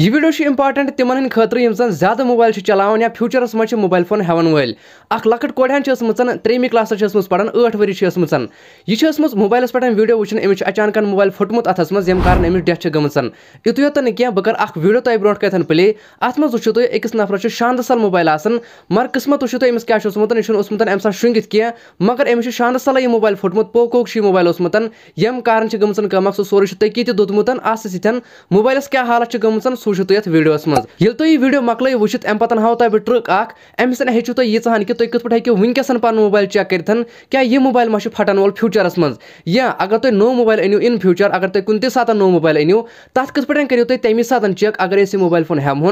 यह video important तिमन खतर यम जन ज्यादा मोबाइल चलान या फ्यूचरस मे मोबाइल फोन हेवन वल लकट कोड़ान त्रेमी क्लास पड़ान ठ वरी यह मोबाइल पे वीडियो वो अमिश अचानक मोबाइल फुटमुत अथस मे कारण अमिश डेथ गमन इतु तो कह बह अख वीडियो तुम ब्रो कथन प्ले अत मे वो तुम अकिस नफरस शानद सल मोबाइल मगर किस्मत वो अमिस क्या ओसमुत यह ओसमुत सा शुंगित कह मगर अमिश शानद सल यह मोबाइल फुटमुत पोको यह मोबाइल ओसमुत यम कारण गमन कमक सो सोरे तक तुतमुत अ सोबाइल क्या हालत गमन सूच तुम वीडियो मेल तुम यह वीडियो मकल वह पता हाँ तुम ट्रक अमी सन हेचु तुम यहाँ कि तुम कितना हेकू वन मोबाइल चेक कर क्या यह मोबाइल मा फटन वो फ्यूचरस मज या अगर तुम नो मोबाइल अनु इन फ्यूचर अगर तुम कुन तक नो मोबाइल अनु तक कितना करू तुम तमी सा चेक अगर इस मोबाइल फोन हम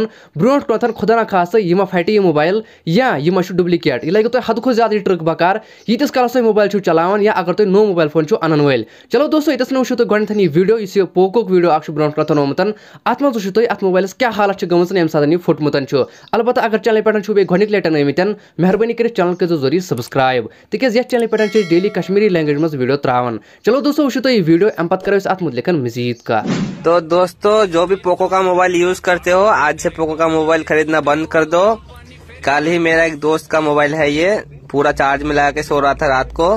ब्रोट कौत खुदा ना खास यह फटे मोबाइल या यह मा डुप्लिकेट यह लगे तुम हद खुद ज्यादा ट्रक बकार यीस कल तुम मोबाइल चलान या अगर तुम नो मोबाइल फोन अनान वे चलो दोस्तों ये वो तुम गोडियो इस पोको वीडियो अक्ष ब्रोट कौत अत मत वो तुम अत अत मोबाइलस क्या हालत गमज अमे सात यह फुटमुत अलबत् अगर चैनल पे बे गोनिक लटन आमित मेहरबानी कर चैनल कर जरूरी सब्सक्राइब तेज ये चैनल पे डेली कश्मीरी लैंग्वेज मज वीडियो त्रावान चलो दोस्तों वो तुम वीडियो अम पे करो अत मुतल मजीद का तो दोस्तों जो भी पोको का मोबाइल यूज करते हो आज से पोको का मोबाइल खरीदना बंद कर दो कल ही मेरा एक दोस्त का मोबाइल है ये पूरा चार्ज में लगा के सो रहा था रात को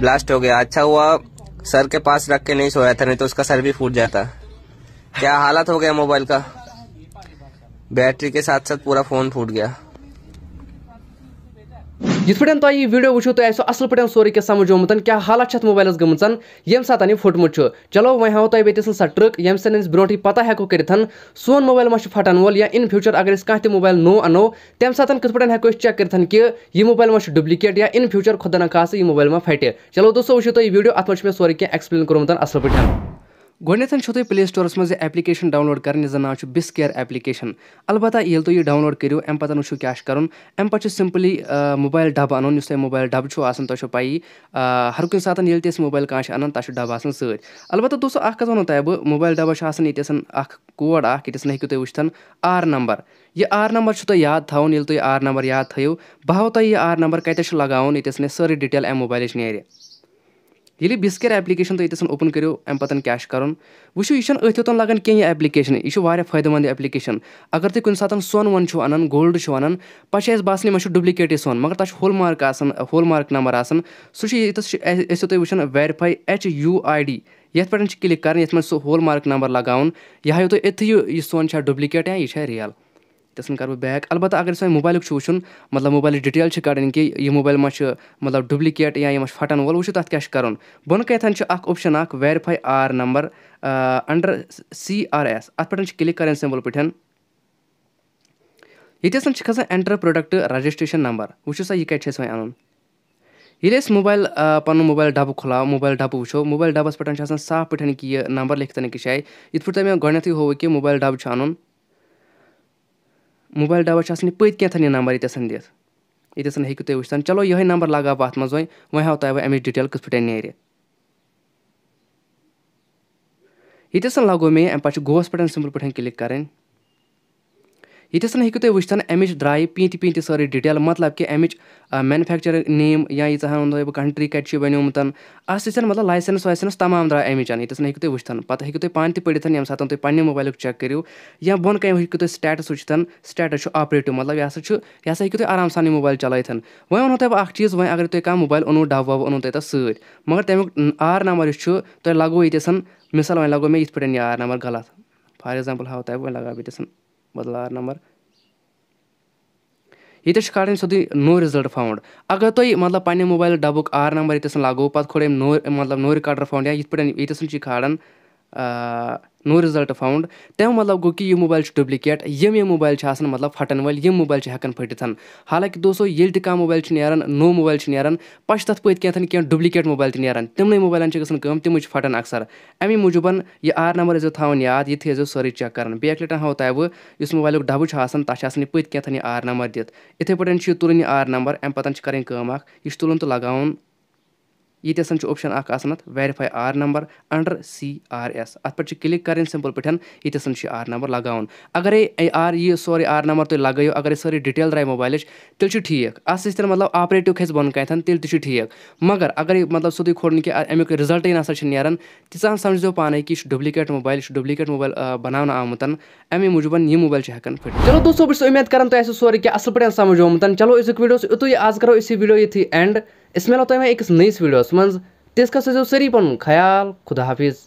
ब्लास्ट हो गया अच्छा हुआ सर के पास रख के नहीं सोया था नहीं तो उसका सर भी फूट जाता क्या हालत हो गया मोबाइल का बैटरी के साथ साथ पूरा फोन फूट गया यथ पे तुम ये वीडियो वो तो ऐसा असल पे सोरे क्या समझोमुत क्या हालत तो मोबाइलस गम यम सात यह फुटमुत चलो वह हाँ तुम बेटे सा ट्रिक यम सन ब्रोटे पता हेको कर सोन मोबाइल मा फटन वोल या इन फ्यूचर अगर कह मोबाइल नो अनो तम सात कित पे हेको चेक कर कि यह मोबाइल मा डुप्लिकेट या इन फ्यूचर खुदा नखास यह मोबाइल मा फटे चलो दोस्तों वो तो तुम वीडियो अत मे सोरे क्या एक्सप्लेन कोर्मुत असल पे गोडनेथन तुम प्ले स्टोरस मे एप्लिकेशन डाउन लोड कर ना बिस्केयर एप्लिकेशन अलबत ये डाउनलोड यह डाउन लोड करो अच्छू क्या करूँ अम पे सिंपली मोबाइल डब अन इस मोबाइल डब तुम पाई हर कुछ सात ये मोबाइल कह अन तक डब आ सत अलबत दोस्तों अख कह मोबाइल डबा ये अड आर नंबर यह नंबर तुम यद थोन ये आर नंबर याद थो बह तुम यह आर नंबर कत लगा ये सारी डिटेल अमे मोबाइल नीर ये बिस्कर एप्लिकेशन तो ओपन करो अम पे क्या कर वो यह अथन लगान कह एप्लिकेशन यह फायदे मंद एप्लिकेशन अगर तुम कुछ सोन वन अनान गोल्ड अन पे बासन मैं डुप्लिकेट सोन मगर तक hallmark hallmark number आसो तुम वो verify H U I D ये पे क्लिक कर होल मार्क नंबर लगान यह हूँ तुम इतने सोन डुप्लिकेट या यह रियल तस्न कर बैक अलबत् अगर सो मोबाइल को वो मतलब मोबाइल डिटेल कड़ी कि यह मोबाइल मा मतलब डुप्लिकेट या यह फटन वो वो तक क्या बन कथन ऑप्शन अ verify R number under C R S अट क्लिक कर सिंपल पाठ येसन खसान एंटर प्रोडक्ट रजिस्ट्रेशन नंबर वो सा यह कैसे वह अन ये मोबाइल पुन मोबाइल डब खुल मोबाइल डब वो मोबाइल डबस पे साफ पाठ कि नंबर लिखते कि शायद इत पे मैं गोडी हो कि मोबाइल डब्बे अनुन موبایل ڈَبَس چھِ آسان یہِ پٔتۍ کٮ۪تھَن یہِ نمبر ییٚتٮ۪سَن دِتھ ییٚتٮ۪سَن ہیٚکِو تُہۍ وٕچھِتھ چلو یِہوٚے نمبر لگاو بہٕ اَتھ منٛز وۄنۍ وۄنۍ ہاو تۄہہِ بہٕ اَمِچ ڈِٹیل کِتھ پٲٹھۍ نیرِ ییٚتٮ۪سَن لَگوو مےٚ یہِ اَمہِ پَتہٕ چھِ گوس پٮ۪ٹھ سِمپٕل پٲٹھۍ کِلِک کَرٕنۍ ییٚتٮ۪س ہیٚکِو تُہۍ وٕچھتَن اَمِچ درٛایہِ پیٖنٛتہِ پیٖنٛتہِ سٲرٕے ڈِٹیل مطلب کہِ اَمِچ مینفیکچَرِنٛگ نیم یا ییٖژاہ ہَن تۄہہِ بہٕ کَنٹرٛی کَتہِ چھِ بَنیومُت اَتھ سۭتۍ مطلب لایسٮ۪نٕس وایسٮ۪نٕس تمام درٛاے اَمِچ ییٚتٮ۪س ہیٚکِو تُہۍ وٕچھتَن پَتہٕ ہیٚکِو تُہۍ پانہٕ تہِ پٔرِتھ ییٚمہِ ساتہٕ تُہۍ پنٛنہِ موبایلُک چَک کٔرِو یا بۄن کَنہِ ہیٚکِو تُہۍ سٕٹیٹَس وٕچھِتھ سٕٹیٹَس چھُ آپریٹِو مطلب یہِ ہَسا چھُ یہِ ہَسا ہیٚکِو تُہۍ آرام سان یہِ موبایل چلٲیِتھ وۄنۍ وَنو تۄہہِ بہٕ اَکھ چیٖز وۄنۍ اگر تُہۍ کانٛہہ موبایل اوٚنوُ ڈَبہٕ وَبہٕ اوٚنوُ تۄہہِ تَتھ سۭتۍ مگر تَمیُک آر نمبر یُس چھُ تۄہہِ لَگوٕ ییٚتٮ۪س مِثال وۄنۍ لَگوو مےٚ یِتھ پٲٹھۍ یہِ آر نمبر غلط فار ایٚگزامپٕل ہاوو تۄہہِ بہٕ وۄنۍ لَگاو بہٕ ییٚتٮ۪س بدلار نمبر ییٚتٮ۪س چھِ کھالٕنۍ سیوٚدُے نو رِزلٹ فاوُنٛڈ اگر تۄہہِ مطلب پنٛنہِ موبایل ڈَبُک آر نمبر ییٚتٮ۪س لاگو پَتہٕ کھول أمۍ نو مطلب نو رِکاڈَر فاوُنٛڈ یا یِتھ پٲٹھۍ ییٚتٮ۪س چھِ یہِ کھالان नो رِزَلٹ فاوُنٛڈ تَمیُک مطلب گوٚو کہِ یہِ موبایِل چھُ ڈُبلِکیٹ یِم یِم موبایِل چھِ آسان مطلب پھَٹَن وٲلۍ یِم موبایِل چھِ ہٮ۪کان پھٔٹِتھ حالانٛکہِ دوستو ییٚلہِ تہِ کانٛہہ موبایِل چھُ نیران نوٚو موبایِل چھُ نیران پَتہٕ چھِ تَتھ پٔتۍ کٮ۪تھ کینٛہہ ڈُبلِکیٹ موبایِل تہِ نیران تِمنٕے موبایلَن چھِ گژھان کٲم تِمَے چھِ پھَٹان اَکثر اَمی موٗجوٗبَن یہِ آر نمبر ٲسۍزیو تھاوان یاد یہِ تھٲیزیو سٲرٕے چَک کَران بیٚکہِ لَٹہِ ہاوو تۄہہِ بہٕ یُس موبایلُک ڈَبہٕ چھُ آسان تَتھ چھِ آسان یہِ پٔتۍ کٮ۪تھ یہِ آر نمبر دِتھ یِتھَے پٲٹھۍ چھُ یہِ تُلُن یہِ آر نمبر اَمہِ پَتَن چھِ کَرٕنۍ کٲم اَکھ یہِ چھُ تُلُن تہٕ لَگاوُن ये सन ऑप्शन अख verify R number under C R S अत पे क्लिक करें सिंपल पे ये सन आर नंबर लगान अगर आर ये सोरे आर नंबर तुम लगे अगर सारी डिटेल द्राई मोबाइल तेल ठीक अत मतलब आपरेटिव खस बन कथन तेल ठीक मगर अगर मतलब सोई खोल कि अमु रिजल्ट ना नान तीसान समझ पान कि डुप्लिकेट मोबाइल डुप्लिकेट मोबाइल बना आमुत अमे मूजूब यह मोबाइल से हेकान फिट चलो दोस्तों बहुत उम्मीद करान तुम सोरे कि असल पे समझ आमुत चलो इस वीडियो यु आज करो इस वीडियो ये एंड اسمےٚ میلو تۄہہِ وۄنۍ أکِس نٔیِس ویٖڈیوَس منٛز تِژھ کَس ٲسۍزیو سٲری پَنُن خیال خُدا حافِظ